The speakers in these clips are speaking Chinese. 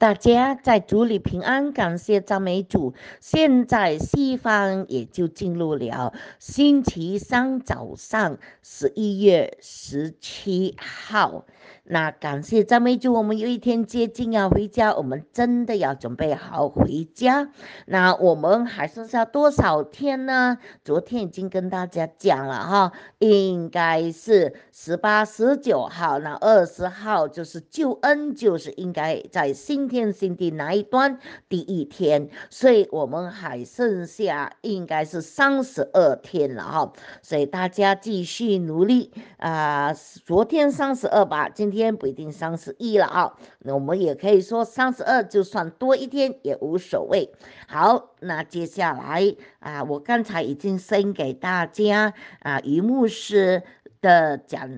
大家在组里平安，感谢张梅主。现在西方也就进入了星期三早上，十一月十七号。那感谢张梅主，我们有一天接近要回家，我们真的要准备好回家。那我们还剩下多少天呢？昨天已经跟大家讲了哈，应该是。十八、十九号，那二十号就是救恩，就是应该在新天新地那一端第一天，所以我们还剩下应该是三十二天了哈，所以大家继续努力啊！昨天三十二吧，今天不一定三十一了啊，那我们也可以说三十二就算多一天也无所谓。好，那接下来啊，我刚才已经升给大家啊，于幕是。的讲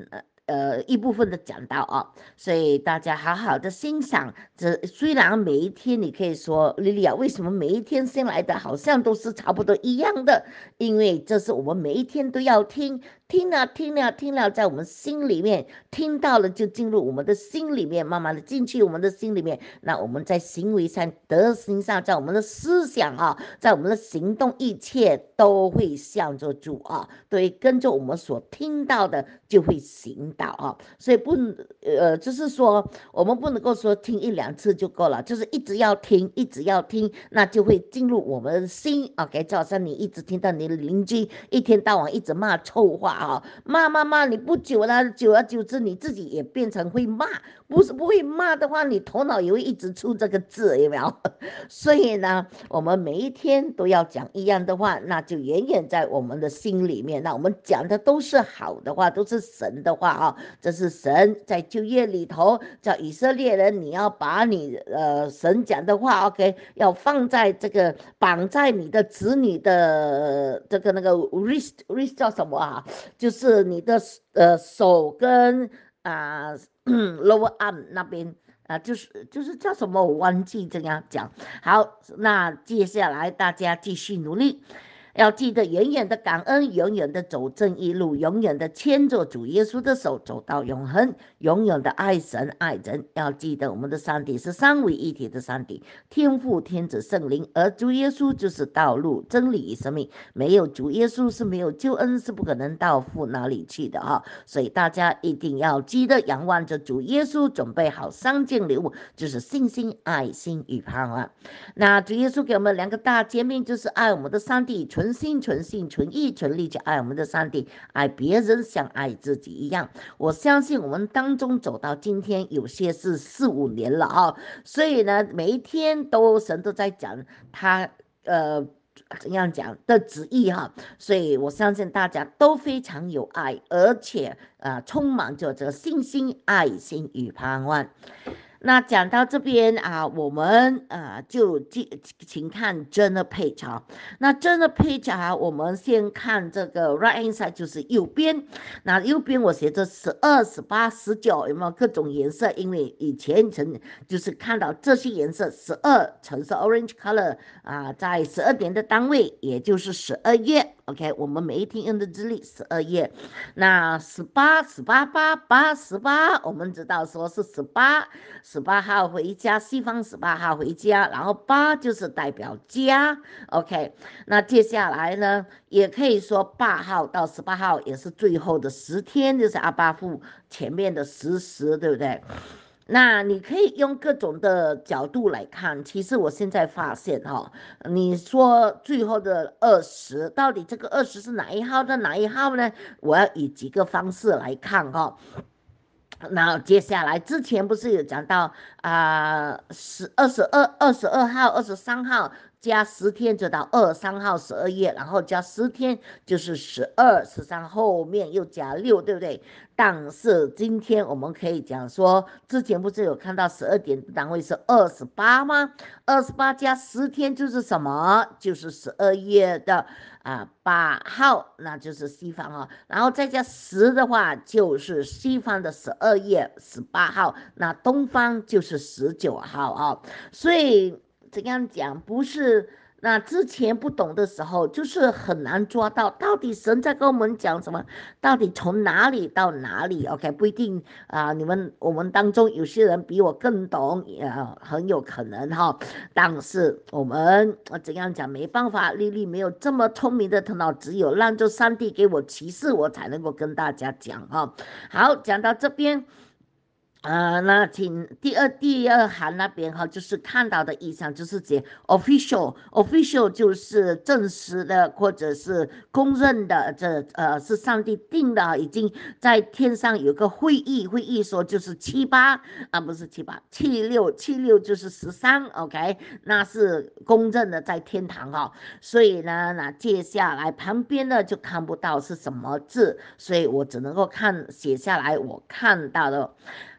呃一部分的讲到哦，所以大家好好的欣赏。这虽然每一天你可以说丽丽啊，为什么每一天新来的好像都是差不多一样的？因为这是我们每一天都要听。听了听了听了，在我们心里面听到了，就进入我们的心里面，慢慢的进去我们的心里面。那我们在行为上、德行上，在我们的思想啊，在我们的行动，一切都会向着主啊。对，跟着我们所听到的就会行道啊。所以不呃，就是说我们不能够说听一两次就够了，就是一直要听，一直要听，那就会进入我们的心。OK，就好像你一直听到你的邻居一天到晚一直骂臭话。好骂骂骂你不久了，久而久之你自己也变成会骂。不是不会骂的话，你头脑也会一直出这个字，有没有？所以呢，我们每一天都要讲一样的话，那就远远在我们的心里面。那我们讲的都是好的话，都是神的话啊。这是神在就业里头叫以色列人，你要把你呃神讲的话，OK，要放在这个绑在你的子女的这个那个 wrist wrist 叫什么啊？就是你的呃手跟啊 lower arm 那边啊，就是就是叫什么弯记这样讲。好，那接下来大家继续努力。要记得永远的感恩，永远的走正义路，永远的牵着主耶稣的手走到永恒，永远的爱神爱人。要记得我们的上帝是三位一体的上帝，天父、天子、圣灵，而主耶稣就是道路、真理与生命。没有主耶稣是没有救恩，是不可能到父那里去的哈。所以大家一定要记得仰望着主耶稣，准备好三件礼物，就是信心、爱心与盼望。那主耶稣给我们两个大捷面，就是爱我们的上帝纯心、纯性、纯意、纯力去爱我们的上帝，爱别人像爱自己一样。我相信我们当中走到今天，有些是四五年了啊，所以呢，每一天都神都在讲他呃怎样讲的旨意哈，所以我相信大家都非常有爱，而且啊充满着这信心、爱心与盼望。那讲到这边啊，我们啊就进，请看真的 page 啊。那真的 page 啊，我们先看这个 right side，就是右边。那右边我写着十二、十八、十九，有没有各种颜色，因为以前曾就是看到这些颜色，十二橙色 orange color 啊，在十二年的单位，也就是十二月。OK，我们每一天用的日历十二页，那十八十八八八十八，我们知道说是十八十八号回家，西方十八号回家，然后八就是代表家。OK，那接下来呢，也可以说八号到十八号也是最后的十天，就是阿巴富前面的十时，对不对？那你可以用各种的角度来看，其实我现在发现哈，你说最后的二十，到底这个二十是哪一号的哪一号呢？我要以几个方式来看哈。然后接下来之前不是有讲到啊，十二、十二、二十二号、二十三号。加十天就到二三号十二月，然后加十天就是十二十三，后面又加六，对不对？但是今天我们可以讲说，之前不是有看到十二点的单位是二十八吗？二十八加十天就是什么？就是十二月的啊八号，那就是西方啊。然后再加十的话，就是西方的十二月十八号，那东方就是十九号啊。所以。怎样讲？不是那之前不懂的时候，就是很难抓到到底神在跟我们讲什么，到底从哪里到哪里？OK，不一定啊。你们我们当中有些人比我更懂，也很有可能哈。但是我们怎样讲？没办法，丽丽没有这么聪明的头脑，只有让这上帝给我启示，我才能够跟大家讲哈。好，讲到这边。啊，那请第二第二行那边哈，就是看到的意象就是写 official official 就是正式的或者是公认的，这呃是上帝定的，已经在天上有个会议会议说就是七八啊不是七八七六七六就是十三，OK 那是公认的在天堂哈，所以呢那接下来旁边呢就看不到是什么字，所以我只能够看写下来我看到的。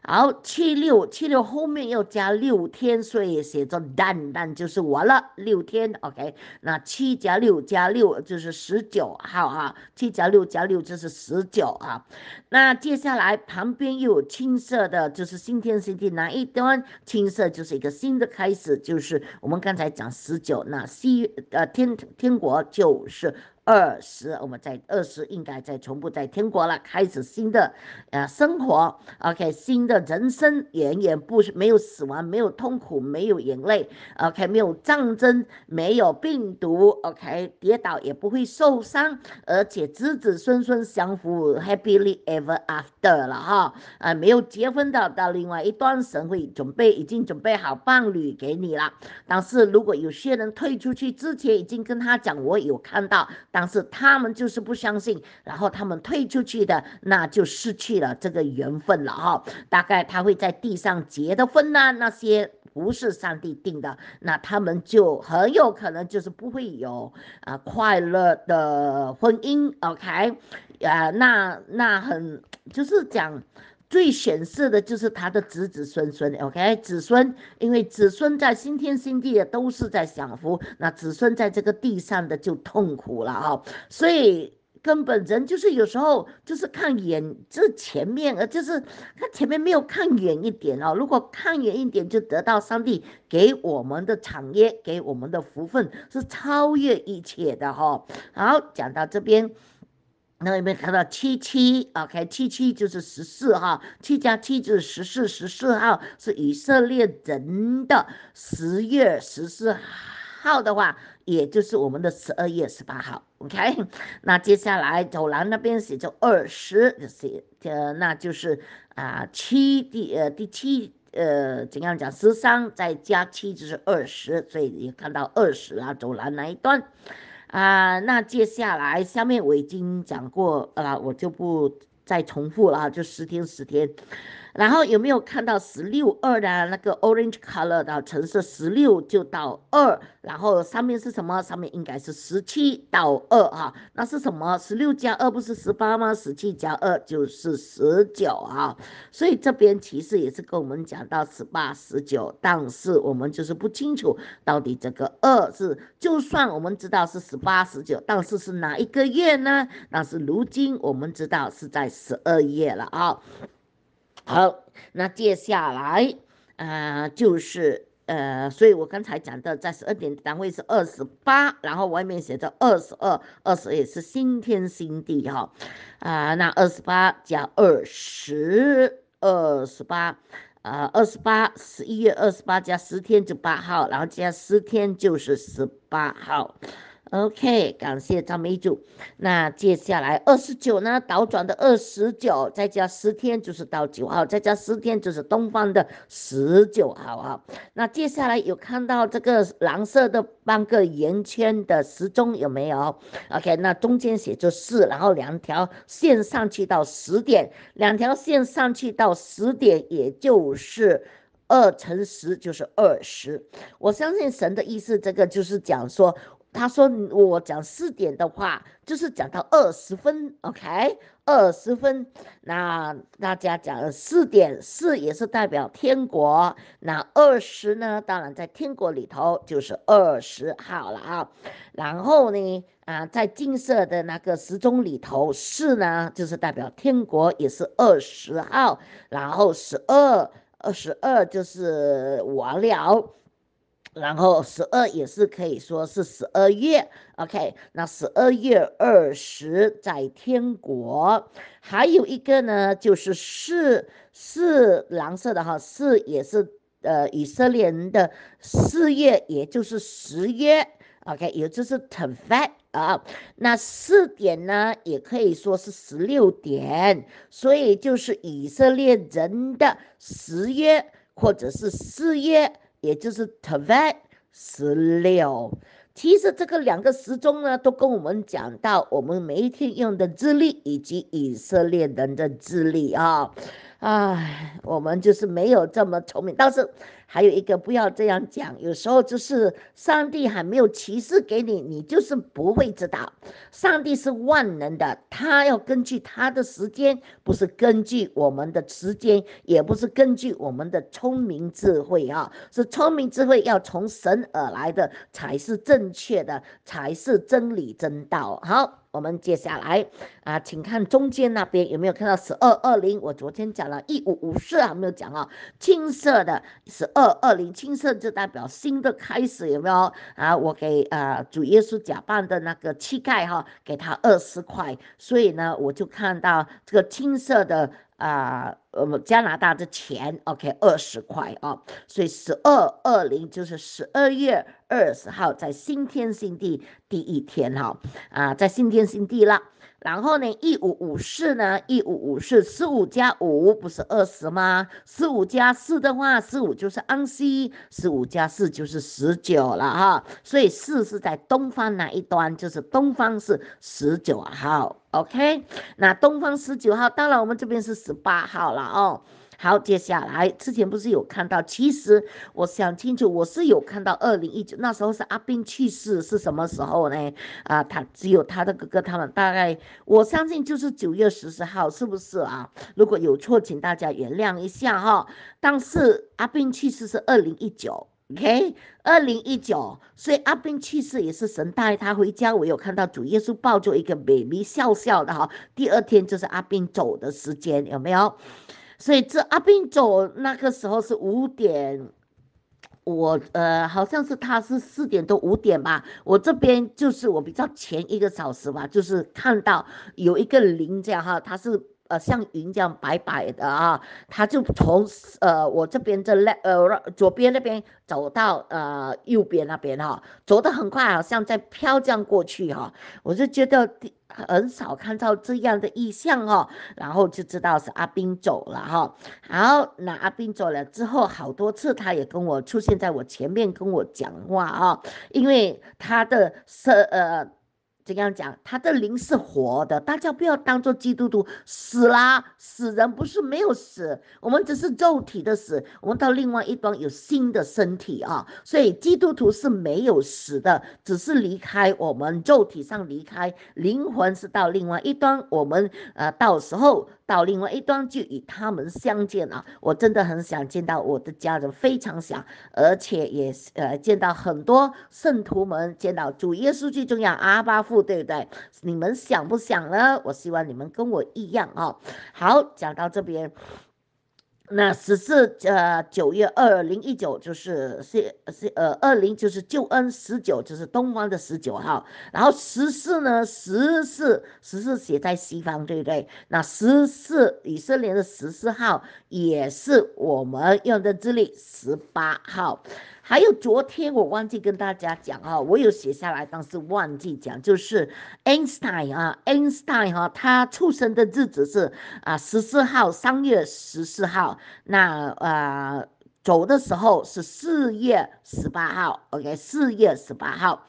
好，七六七六后面要加六天，所以写着蛋蛋就是完了。六天，OK。那七加六加六就是十九号啊，七加六加六就是十九啊。那接下来旁边又有青色的，就是新天新地那一端？青色就是一个新的开始，就是我们刚才讲十九，那西呃天天国就是。二十，我们在二十应该在从不在天国了，开始新的，呃，生活。OK，新的人生，远远不没有死亡，没有痛苦，没有眼泪。OK，没有战争，没有病毒。OK，跌倒也不会受伤，而且子子孙孙相扶 h a p p y l y ever after 了哈。啊，没有结婚的到另外一段神会准备已经准备好伴侣给你了。但是如果有些人退出去之前已经跟他讲，我有看到。但是他们就是不相信，然后他们退出去的，那就失去了这个缘分了哈。大概他会在地上结的婚呐，那些不是上帝定的，那他们就很有可能就是不会有啊快乐的婚姻。OK，呃，那那很就是讲。最显示的就是他的子子孙孙，OK，子孙，因为子孙在新天新地的都是在享福，那子孙在这个地上的就痛苦了啊，所以根本人就是有时候就是看远这前面，呃，就是看前面没有看远一点哦，如果看远一点，就得到上帝给我们的产业，给我们的福分是超越一切的哈。好，讲到这边。那有没有看到七七？o k 七七就是十四哈，七加七就是十四，十四号是以色列人的十月十四号的话，也就是我们的十二月十八号，OK。那接下来走廊那边写着二十，写呃那就是啊七第呃第七呃怎样讲十三再加七就是二十，所以你看到二十啊走廊那一段。啊，那接下来下面我已经讲过了，我就不再重复了啊，就十天十天。然后有没有看到十六二呢？那个 orange color 的橙色十六就到二，然后上面是什么？上面应该是十七到二哈。那是什么？十六加二不是十八吗？十七加二就是十九啊。所以这边其实也是跟我们讲到十八、十九，但是我们就是不清楚到底这个二是就算我们知道是十八、十九，但是是哪一个月呢？但是如今我们知道是在十二月了啊。好，那接下来，呃，就是，呃，所以我刚才讲的，在十二点单位是二十八，然后外面写着二十二，二十也是新天新地哈，啊，那二十八加二十二十八，呃，二十八，十一月二十八加十天就八号，然后加十天就是十八号。OK，感谢张美主。那接下来二十九呢？倒转的二十九，再加十天就是到九号，再加十天就是东方的十九号啊。那接下来有看到这个蓝色的半个圆圈的时钟有没有？OK，那中间写着四，然后两条线上去到十点，两条线上去到十点，也就是二乘十就是二十。我相信神的意思，这个就是讲说。他说：“我讲四点的话，就是讲到二十分，OK？二十分，那大家讲四点四也是代表天国，那二十呢？当然在天国里头就是二十号了啊。然后呢，啊，在金色的那个时钟里头，四呢就是代表天国，也是二十号。然后十二，二十二就是完了。”然后十二也是可以说是十二月，OK。那十二月二十在天国，还有一个呢，就是四四蓝色的哈，四也是呃以色列人的四月，也就是十月，OK，也就是 t e f e t 啊。那四点呢，也可以说是十六点，所以就是以色列人的十月或者是四月。也就是 t v e t 十六，其实这个两个时钟呢，都跟我们讲到我们每一天用的智力以及以色列人的智力啊。唉，我们就是没有这么聪明。但是还有一个，不要这样讲。有时候就是上帝还没有启示给你，你就是不会知道。上帝是万能的，他要根据他的时间，不是根据我们的时间，也不是根据我们的聪明智慧啊。是聪明智慧要从神而来的，才是正确的，才是真理真道。好。我们接下来啊，请看中间那边有没有看到十二二零？我昨天讲了一五五四还没有讲啊，青色的十二二零，青色就代表新的开始，有没有啊？我给啊主耶稣假扮的那个乞丐哈，给他二十块，所以呢，我就看到这个青色的。啊，我们加拿大的钱，OK，二十块啊，所以十二二零就是十二月二十号，在新天新地第一天哈，啊，在新天新地了。然后呢？一五五四呢？一五五四，十五加五不是二十吗？十五加四的话，十五就是安溪，十五加四就是十九了哈。所以四是在东方那一端，就是东方是十九号。OK，那东方十九号，当然我们这边是十八号了哦。好，接下来之前不是有看到，其实我想清楚，我是有看到二零一九那时候是阿斌去世，是什么时候呢？啊，他只有他的哥哥他们大概，我相信就是九月十四号，是不是啊？如果有错，请大家原谅一下哈。但是阿斌去世是二零一九，OK，二零一九，所以阿斌去世也是神带他回家。我有看到主耶稣抱着一个美 y 笑笑的哈，第二天就是阿斌走的时间，有没有？所以这阿斌走那个时候是五点，我呃好像是他是四点多五点吧，我这边就是我比较前一个小时吧，就是看到有一个零这样哈，他是。呃，像云这样白白的啊，他就从呃我这边这呃左边那边走到呃右边那边啊，走得很快，好像在飘这样过去哈。我就觉得很少看到这样的意象哦，然后就知道是阿斌走了哈。然后那阿斌走了之后，好多次他也跟我出现在我前面跟我讲话啊，因为他的是呃。怎样讲，他的灵是活的，大家不要当做基督徒死啦。死人不是没有死，我们只是肉体的死，我们到另外一端有新的身体啊。所以基督徒是没有死的，只是离开我们肉体上离开，灵魂是到另外一端。我们呃到时候。到另外一端就与他们相见了，我真的很想见到我的家人，非常想，而且也呃见到很多圣徒们，见到主耶稣最重要阿巴父，对不对？你们想不想呢？我希望你们跟我一样啊！好，讲到这边。那十四呃，九月二零一九就是是是呃，二零就是救恩十九就是东方的十九号，然后十四呢，十四十四写在西方，对不对？那十四以色列的十四号也是我们用的这里十八号。还有昨天我忘记跟大家讲啊，我有写下来，但是忘记讲，就是 Einstein 啊，e i n s t e i n 哈，他出生的日子是啊十四号，三月十四号，那啊走的时候是四月十八号，OK，四月十八号。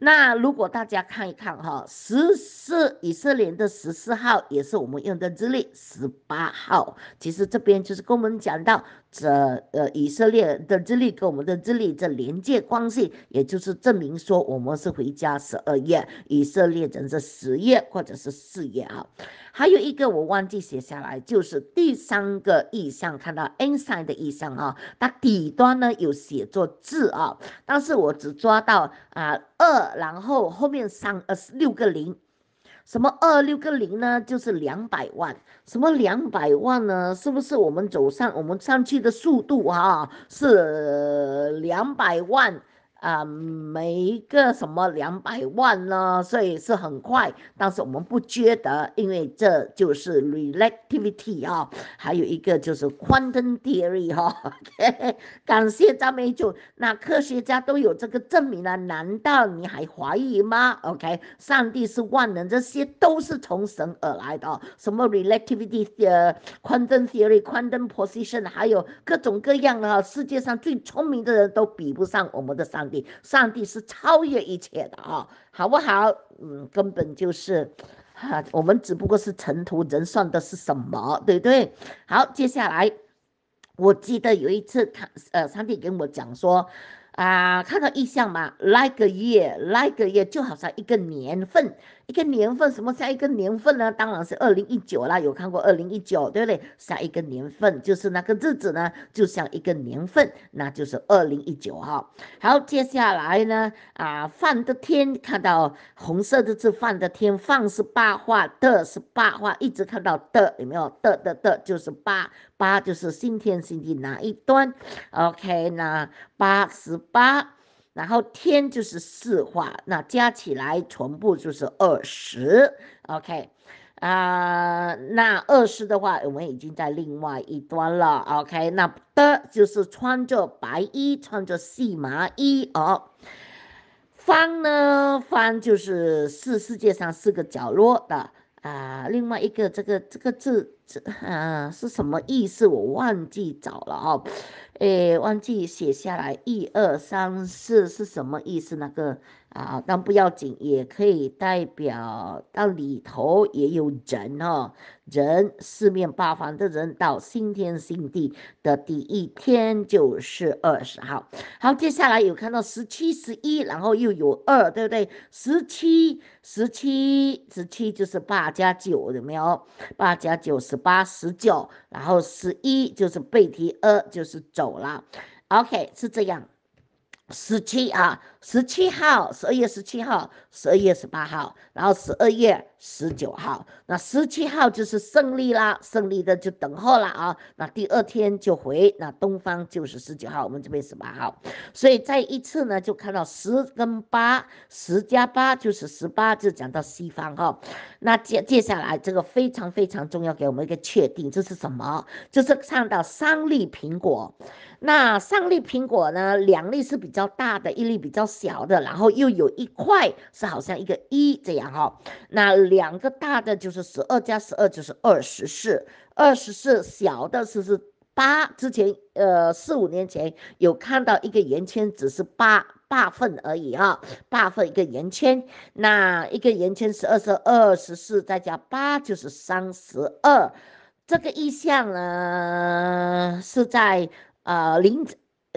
那如果大家看一看哈，十四以色列的十四号也是我们用的日历十八号，其实这边就是跟我们讲到。这呃，以色列的支力跟我们的支力这连接关系，也就是证明说我们是回家十二月，以色列人是十月或者是四月啊。还有一个我忘记写下来，就是第三个意象，看到 N 三的意象啊，它底端呢有写作字啊，但是我只抓到啊二，然后后面三呃六个零。什么二六个零呢？就是两百万。什么两百万呢？是不是我们走上我们上去的速度啊？是两百万。啊，没一个什么两百万呢？所以是很快，但是我们不觉得，因为这就是 relativity 啊，还有一个就是 quantum theory 哈。感谢张美主，那科学家都有这个证明了，难道你还怀疑吗？OK，上帝是万能，这些都是从神而来的，什么 relativity 的 quantum theory、quantum position，还有各种各样的哈，世界上最聪明的人都比不上我们的帝。上帝是超越一切的啊，好不好？嗯，根本就是，哈，我们只不过是尘土人算的是什么，对不对？好，接下来，我记得有一次他呃，上帝跟我讲说，啊，看看意象嘛，来个月，来个月就好像一个年份。一个年份，什么下一个年份呢？当然是二零一九啦，有看过二零一九，对不对？下一个年份就是那个日子呢，就像一个年份，那就是二零一九哈。好，接下来呢，啊，放的天看到红色的字，放的天放是八画，的是八画，一直看到的，有没有的的的，就是八八就是新天新地哪一端？OK，那八十八。然后天就是四画，那加起来全部就是二十。OK，啊，那二十的话我们已经在另外一端了。OK，那的就是穿着白衣，穿着细麻衣哦。方呢，方就是是世界上四个角落的。啊，另外一个这个这个字，这啊是什么意思？我忘记找了哦，哎，忘记写下来。一二三四是什么意思？那个？好，但不要紧，也可以代表到里头也有人哦，人四面八方的人到新天新地的第一天就是二十号。好，接下来有看到十七、十一，然后又有二，对不对？十七、十七、十七就是八加九，有没有？八加九，十八、十九，然后十一就是背提二，就是走了。OK，是这样。十七啊，十七号，十二月十七号，十二月十八号，然后十二月十九号，那十七号就是胜利啦，胜利的就等候了啊。那第二天就回，那东方就是十九号，我们这边十八号，所以再一次呢，就看到十跟八十加八就是十八，就讲到西方哈。那接接下来这个非常非常重要，给我们一个确定，这是什么？就是看到三粒苹果。那上粒苹果呢？两粒是比较大的，一粒比较小的，然后又有一块是好像一个一这样哈。那两个大的就是十二加十二就是二十四，二十四小的是是八。之前呃四五年前有看到一个圆圈，只是八八份而已啊，八份一个圆圈。那一个圆圈是二十二十四，再加八就是三十二。这个意象呢是在。呃，零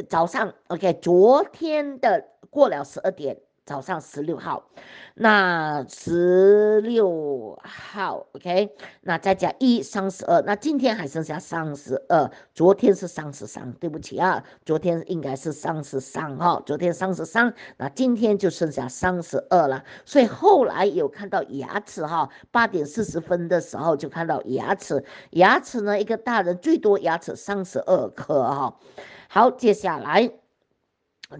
早上，OK，昨天的过了十二点。早上十六号，那十六号，OK，那再加一三十二，那今天还剩下三十二，昨天是三十三，对不起啊，昨天应该是三十三号，昨天三十三，那今天就剩下三十二了。所以后来有看到牙齿哈，八点四十分的时候就看到牙齿，牙齿呢，一个大人最多牙齿三十二颗哈。好，接下来。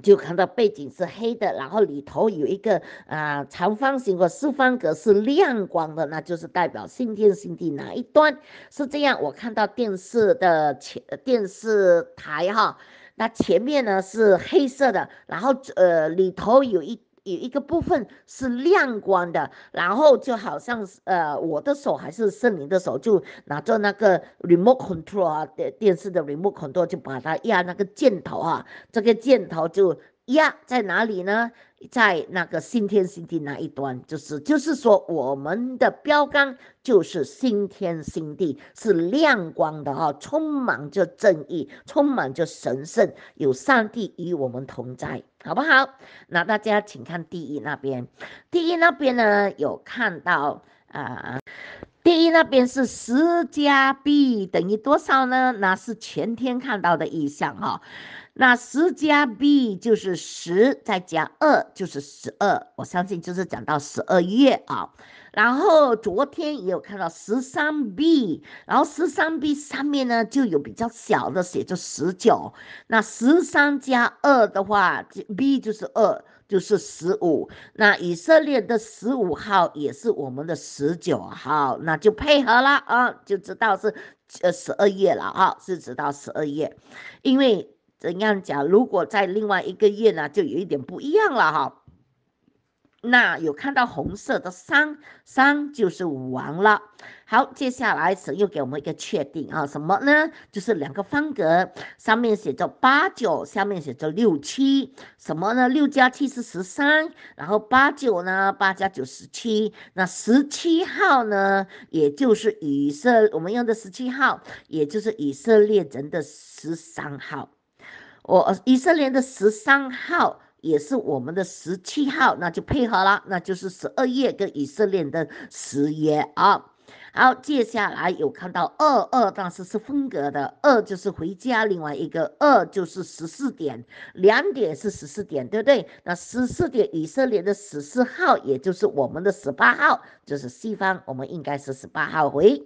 就看到背景是黑的，然后里头有一个啊长方形或四方格是亮光的，那就是代表新天新地哪一端是这样。我看到电视的前电视台哈，那前面呢是黑色的，然后呃里头有一。有一个部分是亮光的，然后就好像呃，我的手还是圣灵的手，就拿着那个 remote control 啊，电电视的 remote control 就把它压那个箭头啊，这个箭头就压在哪里呢？在那个新天新地那一端，就是就是说，我们的标杆就是新天新地是亮光的哈，充满着正义，充满着神圣，有上帝与我们同在，好不好？那大家请看第一那边，第一那边呢有看到啊，第一那边是十加 B 等于多少呢？那是前天看到的意象哈。那十加 b 就是十，再加二就是十二。我相信就是讲到十二月啊。然后昨天也有看到十三 b，然后十三 b 上面呢就有比较小的写着十九。那十三加二的话，b 就是二，就是十五。那以色列的十五号也是我们的十九号，那就配合了啊，就知道是呃十二月了啊，是直到十二月，因为。怎样讲？如果在另外一个月呢，就有一点不一样了哈。那有看到红色的三三，就是五王了。好，接下来神又给我们一个确定啊，什么呢？就是两个方格，上面写着八九，下面写着六七。什么呢？六加七是十三，然后八九呢？八加九十七。那十七号呢？也就是以色我们用的十七号，也就是以色列人的十三号。我以色列的十三号也是我们的十七号，那就配合了，那就是十二月跟以色列的十月啊。好，接下来有看到二二，但是是分隔的，二就是回家，另外一个二就是十四点，两点是十四点，对不对？那十四点以色列的十四号，也就是我们的十八号。就是西方，我们应该是十八号回。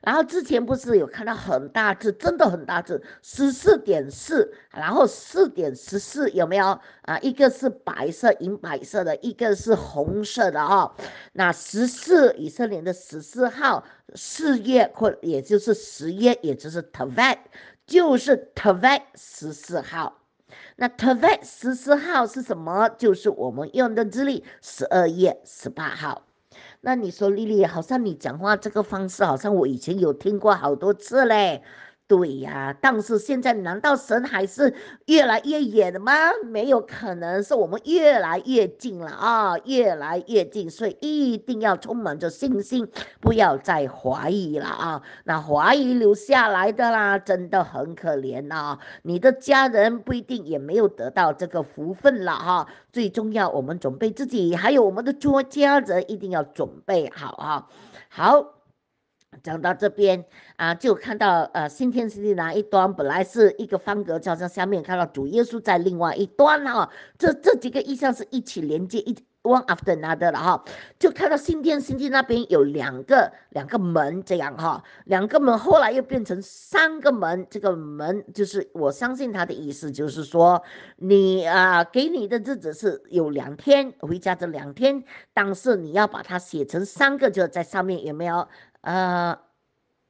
然后之前不是有看到很大字，真的很大字，十四点四，然后四点十四，有没有啊？一个是白色银白色的，一个是红色的哦。那十四以色列的十四号四月或也就是十月，也就是 Tevet，就是 Tevet 十四号。那 Tevet 十四号是什么？就是我们用的日历十二月十八号。那你说，丽丽，好像你讲话这个方式，好像我以前有听过好多次嘞。对呀，但是现在难道神还是越来越远了吗？没有可能，是我们越来越近了啊，越来越近，所以一定要充满着信心，不要再怀疑了啊。那怀疑留下来的啦，真的很可怜啊。你的家人不一定也没有得到这个福分了哈。最重要，我们准备自己，还有我们的家家人，一定要准备好啊。好。讲到这边啊，就看到呃新天新地那一端本来是一个方格好像下面看到主耶稣在另外一端哈。这这几个意象是一起连接一 one after another 了哈。就看到新天新地那边有两个两个门这样哈，两个门后来又变成三个门。这个门就是我相信他的意思，就是说你啊给你的日子是有两天回家这两天，但是你要把它写成三个，就在上面有没有？呃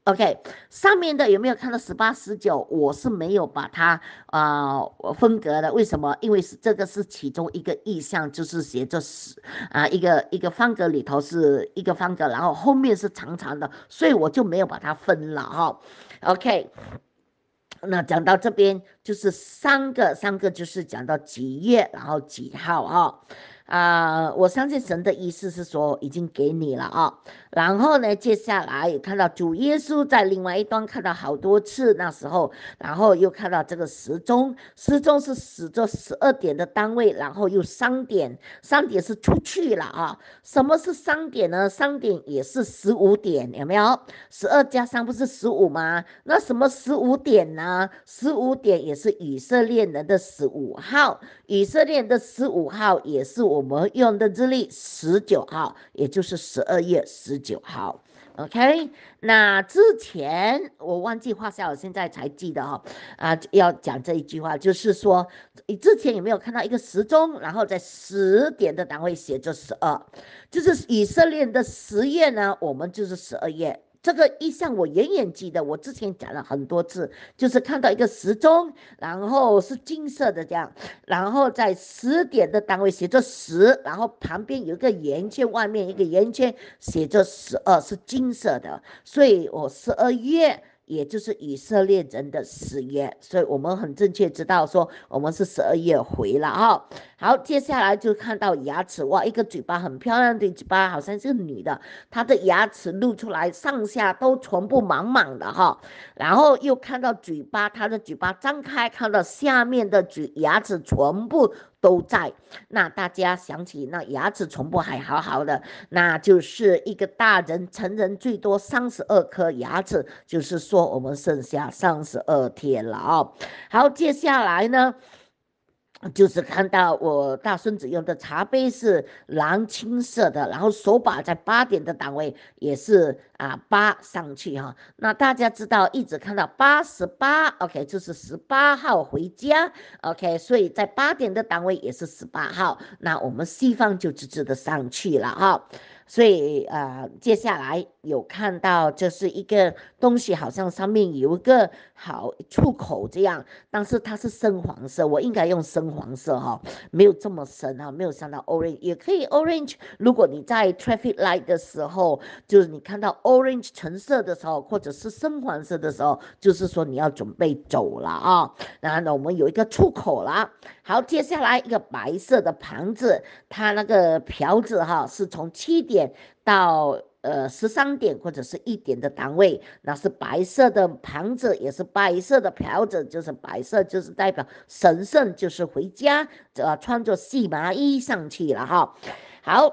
，OK，上面的有没有看到十八十九？我是没有把它啊分隔的，为什么？因为是这个是其中一个意象，就是写着十啊，一个一个方格里头是一个方格，然后后面是长长的，所以我就没有把它分了哈。OK，那讲到这边。就是三个，三个就是讲到几月，然后几号啊？啊，我相信神的意思是说已经给你了啊。然后呢，接下来看到主耶稣在另外一端看到好多次那时候，然后又看到这个时钟，时钟是使这十二点的单位，然后又三点，三点是出去了啊。什么是三点呢？三点也是十五点，有没有？十二加三不是十五吗？那什么十五点呢？十五点。也是以色列人的十五号，以色列的十五号也是我们用的日历十九号，也就是十二月十九号。OK，那之前我忘记画下，我现在才记得哈。啊，要讲这一句话，就是说，你之前有没有看到一个时钟，然后在十点的单位写着十二，就是以色列的十月呢，我们就是十二月。这个意象我远远记得，我之前讲了很多次，就是看到一个时钟，然后是金色的这样，然后在十点的单位写着十，然后旁边有一个圆圈，外面一个圆圈写着十二，是金色的，所以我十二月，也就是以色列人的十月，所以我们很正确知道说我们是十二月回了啊。好，接下来就看到牙齿哇，一个嘴巴很漂亮的嘴巴，好像是个女的，她的牙齿露出来，上下都全部满满的哈。然后又看到嘴巴，她的嘴巴张开，看到下面的嘴牙齿全部都在。那大家想起那牙齿全部还好好的，那就是一个大人成人最多三十二颗牙齿，就是说我们剩下三十二天了啊。好，接下来呢？就是看到我大孙子用的茶杯是蓝青色的，然后手把在八点的档位也是。啊，八上去哈，那大家知道一直看到八十八，OK，就是十八号回家，OK，所以在八点的单位也是十八号，那我们西方就直直的上去了哈，所以呃，接下来有看到这是一个东西，好像上面有一个好出口这样，但是它是深黄色，我应该用深黄色哈，没有这么深啊，没有上到 orange，也可以 orange，如果你在 traffic light 的时候，就是你看到。orange 橙色的时候，或者是深黄色的时候，就是说你要准备走了啊。然后呢，我们有一个出口了。好，接下来一个白色的盘子，它那个瓢子哈，是从七点到呃十三点或者是一点的档位，那是白色的盘子，也是白色的瓢子，就是白色，就是代表神圣，就是回家，呃，穿着细麻衣上去了哈。好。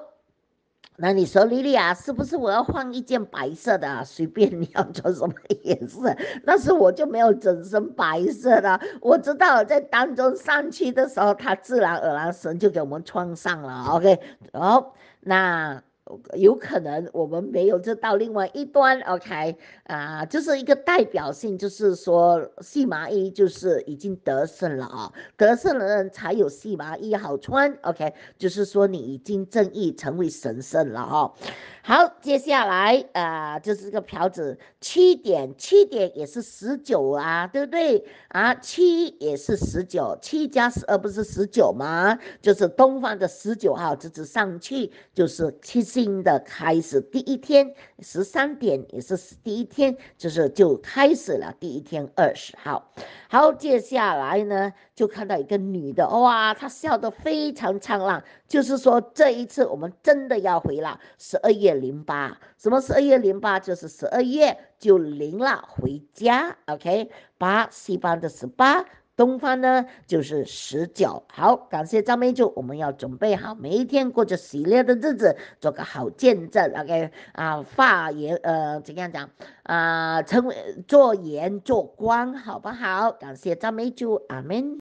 那你说，莉莉啊，是不是我要换一件白色的？随便你要穿什么颜色，但是我就没有整身白色的。我知道在当中上去的时候，它自然而然神就给我们穿上了。OK，好，那。有可能我们没有这到另外一端，OK，啊，就是一个代表性，就是说细麻衣就是已经得胜了啊，得胜的人才有细麻衣好穿，OK，就是说你已经正义成为神圣了啊。好，接下来呃，就是这个票子，七点，七点也是十九啊，对不对啊？七也是十九，七加十二不是十九吗？就是东方的十九号就是上去，就是七星的开始第一天，十三点也是第一天，就是就开始了第一天二十号。好，接下来呢，就看到一个女的，哇，她笑得非常灿烂，就是说这一次我们真的要回了十二月。零八，什么十二月零八？就是十二月就零了，回家。OK，八西方的十八，东方呢就是十九。好，感谢张美珠，我们要准备好每一天过着喜乐的日子，做个好见证。OK，啊，发言呃，怎样讲啊？成为做言做光，好不好？感谢张美珠，阿门。